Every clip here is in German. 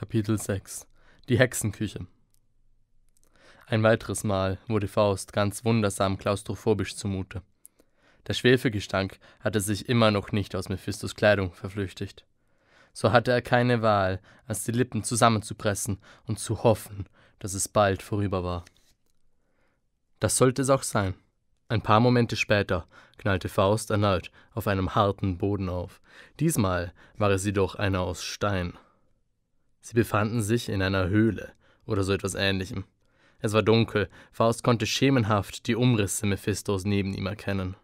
Kapitel 6 Die Hexenküche Ein weiteres Mal wurde Faust ganz wundersam klaustrophobisch zumute. Der Schwefelgestank hatte sich immer noch nicht aus Mephistos Kleidung verflüchtigt. So hatte er keine Wahl, als die Lippen zusammenzupressen und zu hoffen, dass es bald vorüber war. Das sollte es auch sein. Ein paar Momente später knallte Faust erneut auf einem harten Boden auf. Diesmal war es jedoch einer aus Stein. Sie befanden sich in einer Höhle oder so etwas ähnlichem. Es war dunkel, Faust konnte schemenhaft die Umrisse Mephistos neben ihm erkennen.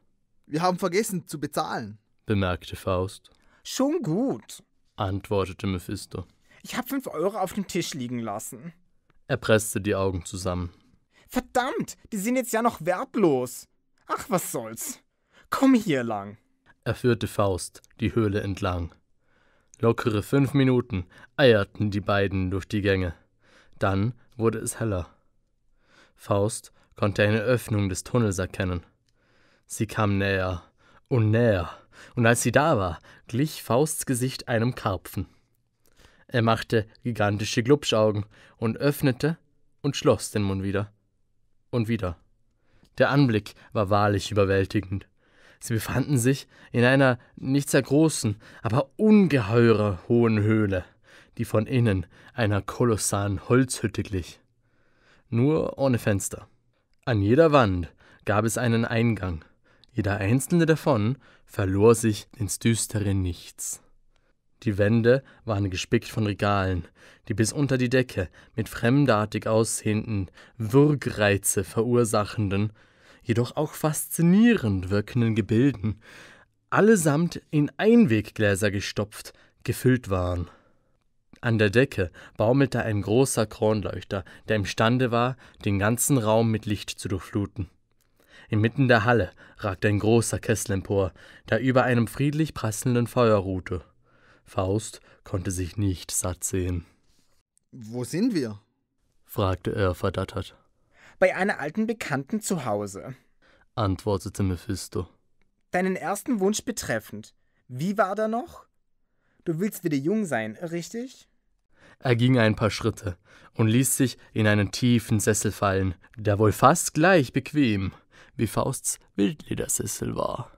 Wir haben vergessen zu bezahlen, bemerkte Faust. Schon gut, antwortete Mephisto. Ich habe fünf Euro auf dem Tisch liegen lassen. Er presste die Augen zusammen. Verdammt, die sind jetzt ja noch wertlos. Ach, was soll's. Komm hier lang. Er führte Faust die Höhle entlang. Lockere fünf Minuten eierten die beiden durch die Gänge. Dann wurde es heller. Faust konnte eine Öffnung des Tunnels erkennen. Sie kam näher und näher, und als sie da war, glich Fausts Gesicht einem Karpfen. Er machte gigantische Glubschaugen und öffnete und schloss den Mund wieder. Und wieder. Der Anblick war wahrlich überwältigend. Sie befanden sich in einer nicht sehr großen, aber ungeheurer hohen Höhle, die von innen einer kolossalen Holzhütte glich. Nur ohne Fenster. An jeder Wand gab es einen Eingang. Jeder einzelne davon verlor sich ins düstere Nichts. Die Wände waren gespickt von Regalen, die bis unter die Decke mit fremdartig aussehenden, Würgreize verursachenden jedoch auch faszinierend wirkenden Gebilden, allesamt in Einweggläser gestopft, gefüllt waren. An der Decke baumelte ein großer Kronleuchter, der imstande war, den ganzen Raum mit Licht zu durchfluten. Inmitten der Halle ragte ein großer Kessel empor, der über einem friedlich prasselnden Feuer ruhte. Faust konnte sich nicht satt sehen. Wo sind wir? fragte er verdattert bei einer alten Bekannten zu Hause, antwortete Mephisto. Deinen ersten Wunsch betreffend. Wie war der noch? Du willst wieder jung sein, richtig? Er ging ein paar Schritte und ließ sich in einen tiefen Sessel fallen, der wohl fast gleich bequem wie Fausts Wildledersessel war.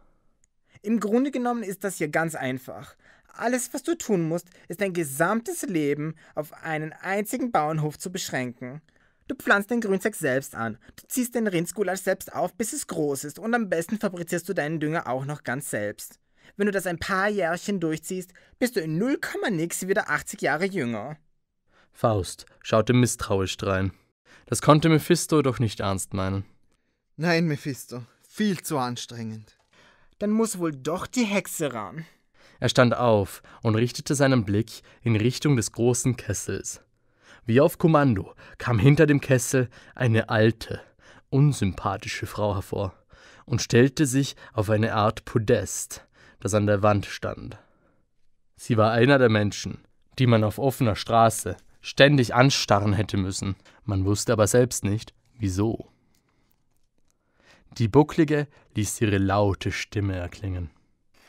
Im Grunde genommen ist das hier ganz einfach. Alles, was du tun musst, ist dein gesamtes Leben auf einen einzigen Bauernhof zu beschränken. Du pflanzt den Grünzeug selbst an. Du ziehst den Rindsgulasch selbst auf, bis es groß ist und am besten fabrizierst du deinen Dünger auch noch ganz selbst. Wenn du das ein paar Jährchen durchziehst, bist du in 0, nix wieder 80 Jahre jünger. Faust schaute misstrauisch drein. Das konnte Mephisto doch nicht ernst meinen. Nein, Mephisto, viel zu anstrengend. Dann muss wohl doch die Hexe ran. Er stand auf und richtete seinen Blick in Richtung des großen Kessels. Wie auf Kommando kam hinter dem Kessel eine alte, unsympathische Frau hervor und stellte sich auf eine Art Podest, das an der Wand stand. Sie war einer der Menschen, die man auf offener Straße ständig anstarren hätte müssen, man wusste aber selbst nicht, wieso. Die Bucklige ließ ihre laute Stimme erklingen.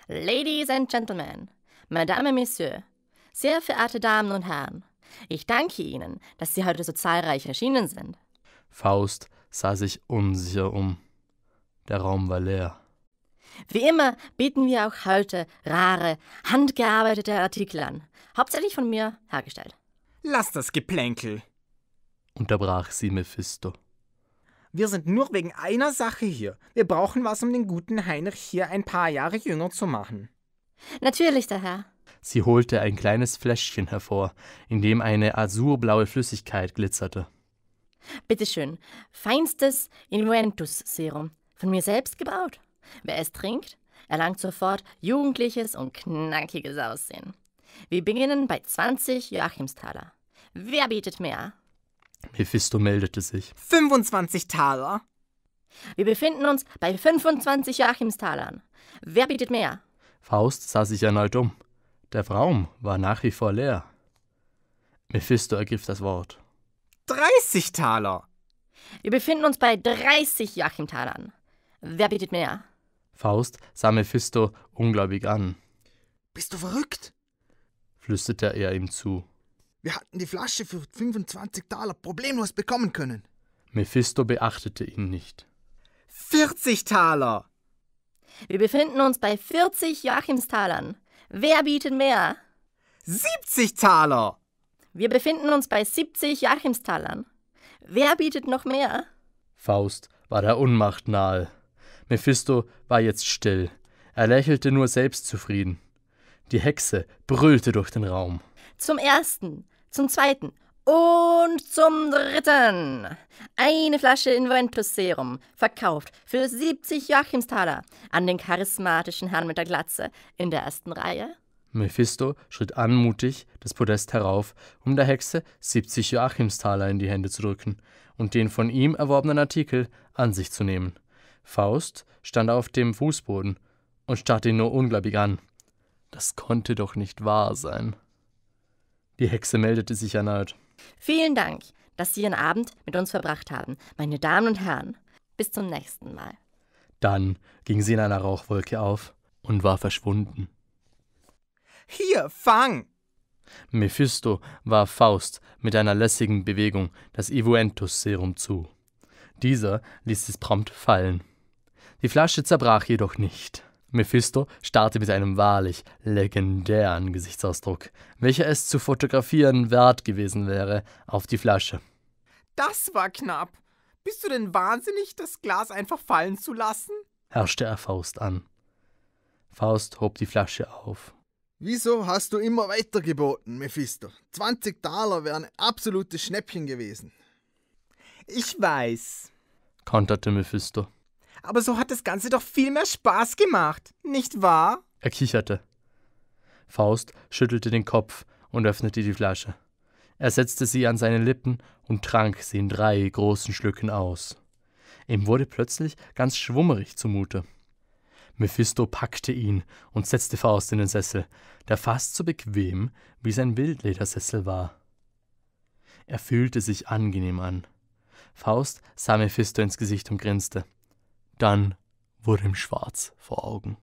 Ladies and Gentlemen, Madame, et Monsieur, sehr verehrte Damen und Herren, ich danke Ihnen, dass Sie heute so zahlreich erschienen sind. Faust sah sich unsicher um. Der Raum war leer. Wie immer bieten wir auch heute rare, handgearbeitete Artikel an, hauptsächlich von mir hergestellt. Lass das Geplänkel, unterbrach sie Mephisto. Wir sind nur wegen einer Sache hier. Wir brauchen was, um den guten Heinrich hier ein paar Jahre jünger zu machen. Natürlich, der Herr. Sie holte ein kleines Fläschchen hervor, in dem eine azurblaue Flüssigkeit glitzerte. Bitteschön, feinstes Inventus-Serum, von mir selbst gebaut. Wer es trinkt, erlangt sofort jugendliches und knackiges Aussehen. Wir beginnen bei 20 Joachimstaler. Wer bietet mehr? Mephisto meldete sich. 25 Taler. Wir befinden uns bei 25 Joachimstalern. Wer bietet mehr? Faust sah sich erneut um. Der Raum war nach wie vor leer. Mephisto ergriff das Wort. 30 Taler! Wir befinden uns bei 30 Joachim-Talern. Wer bietet mehr? Faust sah Mephisto ungläubig an. Bist du verrückt? flüsterte er ihm zu. Wir hatten die Flasche für 25 Taler problemlos bekommen können. Mephisto beachtete ihn nicht. 40 Taler! Wir befinden uns bei 40 Joachimstalern. Wer bietet mehr? 70 Taler! Wir befinden uns bei 70 Joachimstalern. Wer bietet noch mehr? Faust war der Unmacht nahe. Mephisto war jetzt still. Er lächelte nur selbstzufrieden. Die Hexe brüllte durch den Raum. Zum ersten, zum zweiten und zum dritten. Eine Flasche Inventus Serum, verkauft für 70 Joachimstaler an den charismatischen Herrn mit der Glatze in der ersten Reihe. Mephisto schritt anmutig das Podest herauf, um der Hexe 70 Joachimstaler in die Hände zu drücken und den von ihm erworbenen Artikel an sich zu nehmen. Faust stand auf dem Fußboden und starrte ihn nur ungläubig an. Das konnte doch nicht wahr sein. Die Hexe meldete sich erneut. Vielen Dank, dass Sie Ihren Abend mit uns verbracht haben, meine Damen und Herren. Bis zum nächsten Mal. Dann ging sie in einer Rauchwolke auf und war verschwunden. Hier, fang! Mephisto warf Faust mit einer lässigen Bewegung das ivuentus serum zu. Dieser ließ es prompt fallen. Die Flasche zerbrach jedoch nicht. Mephisto starrte mit einem wahrlich legendären Gesichtsausdruck, welcher es zu fotografieren wert gewesen wäre, auf die Flasche. Das war knapp. Bist du denn wahnsinnig, das Glas einfach fallen zu lassen? herrschte er Faust an. Faust hob die Flasche auf. Wieso hast du immer weiter geboten, Mephisto? 20 Taler wären absolutes Schnäppchen gewesen. Ich weiß, konterte Mephisto. Aber so hat das Ganze doch viel mehr Spaß gemacht, nicht wahr? Er kicherte. Faust schüttelte den Kopf und öffnete die Flasche. Er setzte sie an seine Lippen und trank sie in drei großen Schlücken aus. Ihm wurde plötzlich ganz schwummerig zumute. Mephisto packte ihn und setzte Faust in den Sessel, der fast so bequem wie sein Wildledersessel war. Er fühlte sich angenehm an. Faust sah Mephisto ins Gesicht und grinste dann wurde ihm schwarz vor Augen.